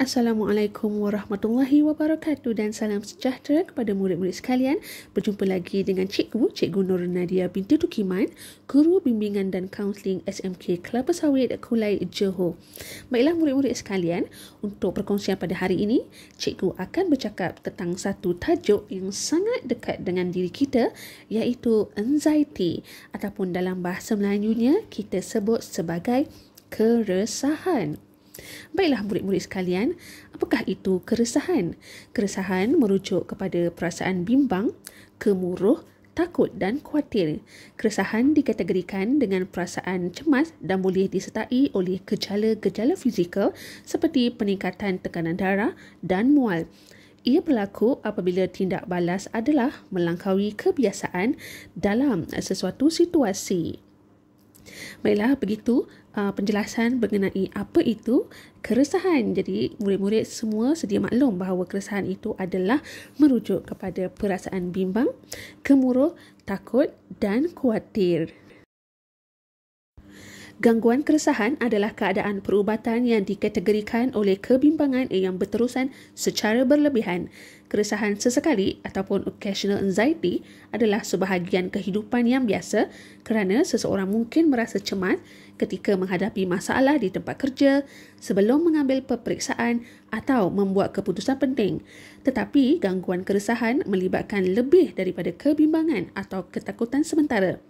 Assalamualaikum warahmatullahi wabarakatuh dan salam sejahtera kepada murid-murid sekalian. Berjumpa lagi dengan cikgu, cikgu Nur Nadia binti Tukiman, guru bimbingan dan kaunseling SMK Kelapa Sawit Kulai Johor. Baiklah murid-murid sekalian, untuk perkongsian pada hari ini, cikgu akan bercakap tentang satu tajuk yang sangat dekat dengan diri kita iaitu anxiety ataupun dalam bahasa Melayunya kita sebut sebagai keresahan. Baiklah murid-murid sekalian, apakah itu keresahan? Keresahan merujuk kepada perasaan bimbang, kemuruh, takut dan khuatir. Keresahan dikategorikan dengan perasaan cemas dan boleh disertai oleh gejala-gejala fizikal seperti peningkatan tekanan darah dan mual. Ia berlaku apabila tindak balas adalah melangkaui kebiasaan dalam sesuatu situasi. Baiklah, begitu uh, penjelasan mengenai apa itu keresahan. Jadi, murid-murid semua sedia maklum bahawa keresahan itu adalah merujuk kepada perasaan bimbang, kemuruh, takut dan khuatir. Gangguan keresahan adalah keadaan perubatan yang dikategorikan oleh kebimbangan yang berterusan secara berlebihan. Keresahan sesekali ataupun occasional anxiety adalah sebahagian kehidupan yang biasa kerana seseorang mungkin merasa cemas ketika menghadapi masalah di tempat kerja, sebelum mengambil peperiksaan atau membuat keputusan penting. Tetapi gangguan keresahan melibatkan lebih daripada kebimbangan atau ketakutan sementara.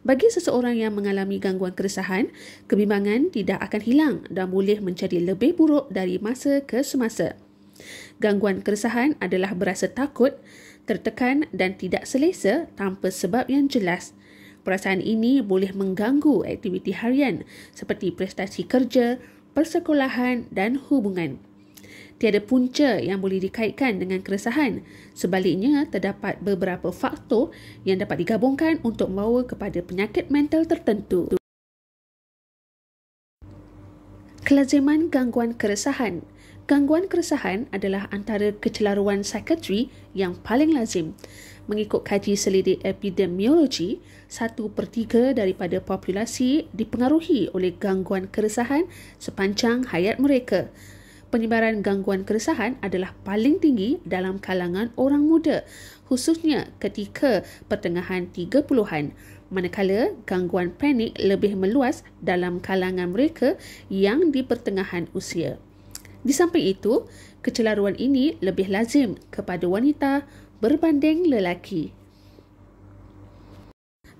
Bagi seseorang yang mengalami gangguan keresahan, kebimbangan tidak akan hilang dan boleh menjadi lebih buruk dari masa ke semasa. Gangguan keresahan adalah berasa takut, tertekan dan tidak selesa tanpa sebab yang jelas. Perasaan ini boleh mengganggu aktiviti harian seperti prestasi kerja, persekolahan dan hubungan tiada punca yang boleh dikaitkan dengan keresahan. Sebaliknya, terdapat beberapa faktor yang dapat digabungkan untuk membawa kepada penyakit mental tertentu. Kelaziman gangguan keresahan Gangguan keresahan adalah antara kecelaruan psikiatri yang paling lazim. Mengikut kaji selidik epidemiologi, satu per tiga daripada populasi dipengaruhi oleh gangguan keresahan sepanjang hayat mereka penyebaran gangguan keresahan adalah paling tinggi dalam kalangan orang muda, khususnya ketika pertengahan 30-an, manakala gangguan panik lebih meluas dalam kalangan mereka yang di pertengahan usia. Di samping itu, kecelaruan ini lebih lazim kepada wanita berbanding lelaki.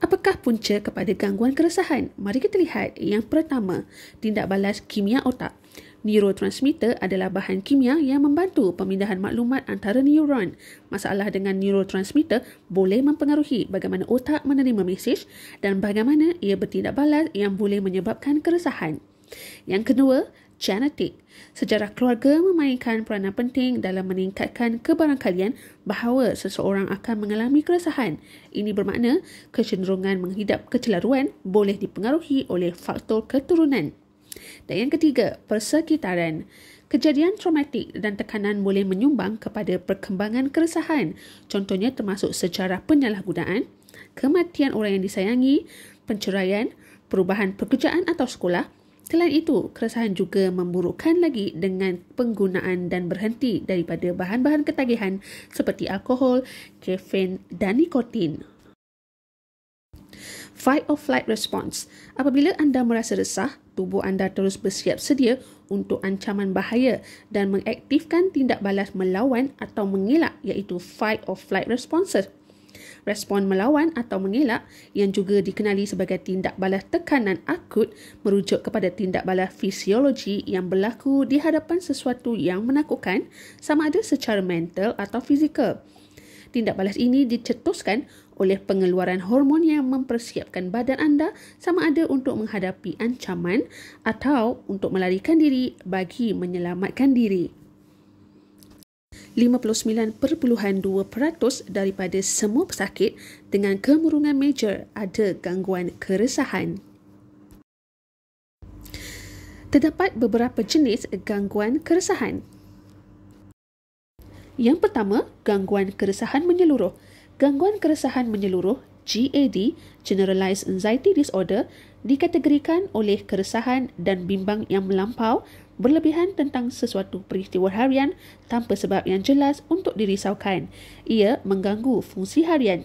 Apakah punca kepada gangguan keresahan? Mari kita lihat yang pertama, tindak balas kimia otak. Neurotransmitter adalah bahan kimia yang membantu pemindahan maklumat antara neuron. Masalah dengan neurotransmitter boleh mempengaruhi bagaimana otak menerima mesej dan bagaimana ia bertindak balas yang boleh menyebabkan keresahan. Yang kedua, genetik. Sejarah keluarga memainkan peranan penting dalam meningkatkan kebarangkalian bahawa seseorang akan mengalami keresahan. Ini bermakna kecenderungan menghidap kecelaruan boleh dipengaruhi oleh faktor keturunan. Dan yang ketiga, persekitaran. Kejadian traumatik dan tekanan boleh menyumbang kepada perkembangan keresahan. Contohnya termasuk sejarah penyalahgunaan, kematian orang yang disayangi, penceraian, perubahan pekerjaan atau sekolah. Selain itu, keresahan juga memburukkan lagi dengan penggunaan dan berhenti daripada bahan-bahan ketagihan seperti alkohol, kafein dan nikotin fight or flight response. Apabila anda merasa resah, tubuh anda terus bersiap sedia untuk ancaman bahaya dan mengaktifkan tindak balas melawan atau mengelak iaitu fight or flight response. Respon melawan atau mengelak yang juga dikenali sebagai tindak balas tekanan akut merujuk kepada tindak balas fisiologi yang berlaku di hadapan sesuatu yang menakutkan sama ada secara mental atau fizikal. Tindak balas ini dicetuskan oleh pengeluaran hormon yang mempersiapkan badan anda sama ada untuk menghadapi ancaman atau untuk melarikan diri bagi menyelamatkan diri. 59.2% daripada semua pesakit dengan kemurungan major ada gangguan keresahan. Terdapat beberapa jenis gangguan keresahan. Yang pertama, gangguan keresahan menyeluruh. Gangguan keresahan menyeluruh GAD, Generalized Anxiety Disorder, dikategorikan oleh keresahan dan bimbang yang melampau berlebihan tentang sesuatu peristiwa harian tanpa sebab yang jelas untuk dirisaukan. Ia mengganggu fungsi harian.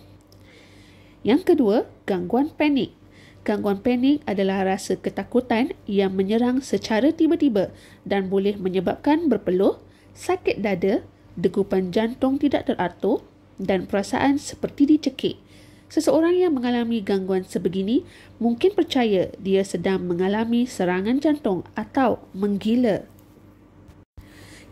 Yang kedua, gangguan panik. Gangguan panik adalah rasa ketakutan yang menyerang secara tiba-tiba dan boleh menyebabkan berpeluh, sakit dada, degupan jantung tidak teratur dan perasaan seperti dicekik. Seseorang yang mengalami gangguan sebegini mungkin percaya dia sedang mengalami serangan jantung atau menggila.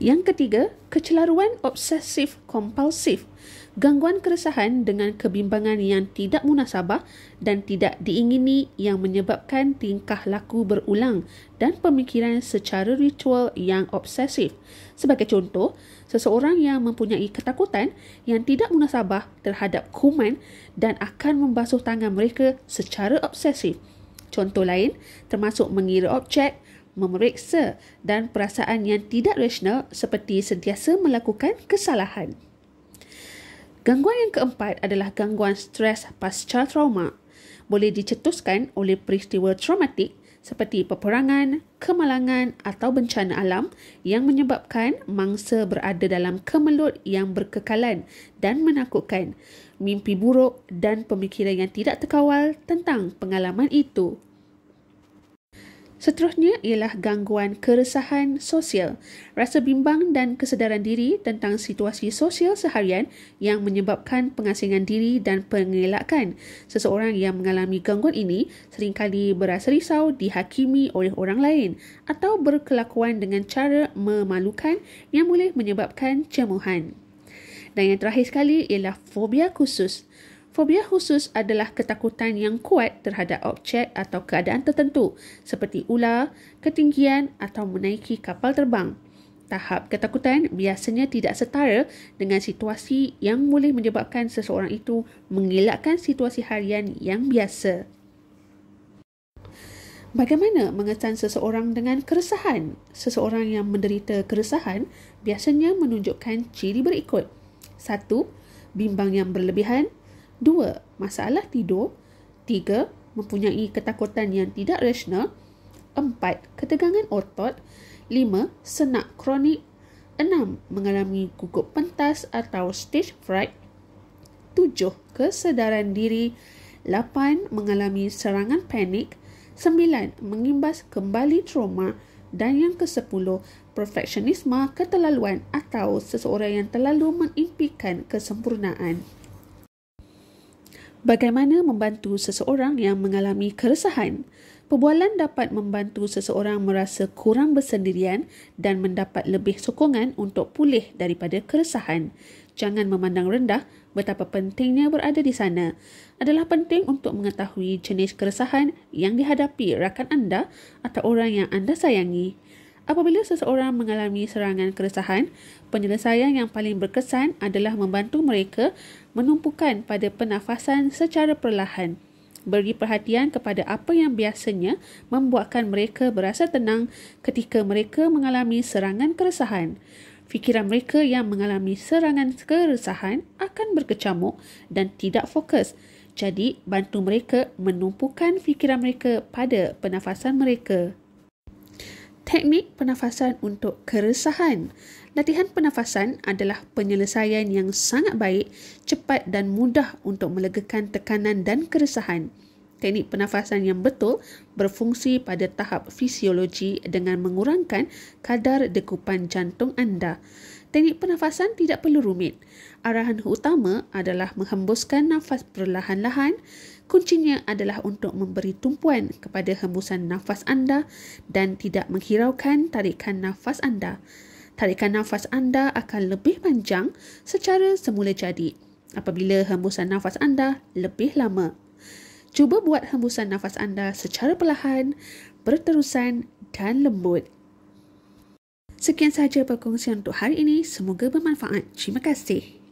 Yang ketiga, kecelaruan obsesif kompulsif gangguan keresahan dengan kebimbangan yang tidak munasabah dan tidak diingini yang menyebabkan tingkah laku berulang dan pemikiran secara ritual yang obsesif. Sebagai contoh, seseorang yang mempunyai ketakutan yang tidak munasabah terhadap kuman dan akan membasuh tangan mereka secara obsesif. Contoh lain termasuk mengira objek, memeriksa dan perasaan yang tidak rasional seperti sentiasa melakukan kesalahan. Gangguan yang keempat adalah gangguan stres pasca trauma. Boleh dicetuskan oleh peristiwa traumatik seperti peperangan, kemalangan atau bencana alam yang menyebabkan mangsa berada dalam kemelut yang berkekalan dan menakutkan, mimpi buruk dan pemikiran yang tidak terkawal tentang pengalaman itu. Seterusnya ialah gangguan keresahan sosial, rasa bimbang dan kesedaran diri tentang situasi sosial seharian yang menyebabkan pengasingan diri dan pengelakan. Seseorang yang mengalami gangguan ini seringkali berasa risau dihakimi oleh orang lain atau berkelakuan dengan cara memalukan yang boleh menyebabkan cemuhan. Dan yang terakhir sekali ialah fobia khusus. Fobia khusus adalah ketakutan yang kuat terhadap objek atau keadaan tertentu seperti ular, ketinggian atau menaiki kapal terbang. Tahap ketakutan biasanya tidak setara dengan situasi yang boleh menyebabkan seseorang itu mengelakkan situasi harian yang biasa. Bagaimana mengesan seseorang dengan keresahan? Seseorang yang menderita keresahan biasanya menunjukkan ciri berikut. 1. Bimbang yang berlebihan Dua, masalah tidur. Tiga, mempunyai ketakutan yang tidak rasional. Empat, ketegangan otot. Lima, senak kronik. Enam, mengalami gugup pentas atau stage fright. Tujuh, kesedaran diri. Lapan, mengalami serangan panik. Sembilan, mengimbas kembali trauma. Dan yang kesepuluh, perfeksionisme ketelaluan atau seseorang yang terlalu mengimpikan kesempurnaan. Bagaimana membantu seseorang yang mengalami keresahan? Perbualan dapat membantu seseorang merasa kurang bersendirian dan mendapat lebih sokongan untuk pulih daripada keresahan. Jangan memandang rendah betapa pentingnya berada di sana. Adalah penting untuk mengetahui jenis keresahan yang dihadapi rakan anda atau orang yang anda sayangi. Apabila seseorang mengalami serangan keresahan, penyelesaian yang paling berkesan adalah membantu mereka menumpukan pada pernafasan secara perlahan. Beri perhatian kepada apa yang biasanya membuatkan mereka berasa tenang ketika mereka mengalami serangan keresahan. Fikiran mereka yang mengalami serangan keresahan akan berkecamuk dan tidak fokus. Jadi, bantu mereka menumpukan fikiran mereka pada pernafasan mereka. Teknik penafasan untuk keresahan. Latihan penafasan adalah penyelesaian yang sangat baik, cepat dan mudah untuk melegakan tekanan dan keresahan. Teknik penafasan yang betul berfungsi pada tahap fisiologi dengan mengurangkan kadar dekupan jantung anda teknik pernafasan tidak perlu rumit. Arahan utama adalah menghembuskan nafas perlahan-lahan. Kuncinya adalah untuk memberi tumpuan kepada hembusan nafas anda dan tidak menghiraukan tarikan nafas anda. Tarikan nafas anda akan lebih panjang secara semula jadi apabila hembusan nafas anda lebih lama. Cuba buat hembusan nafas anda secara perlahan, berterusan dan lembut. Sekian sahaja perkongsian untuk hari ini. Semoga bermanfaat. Terima kasih.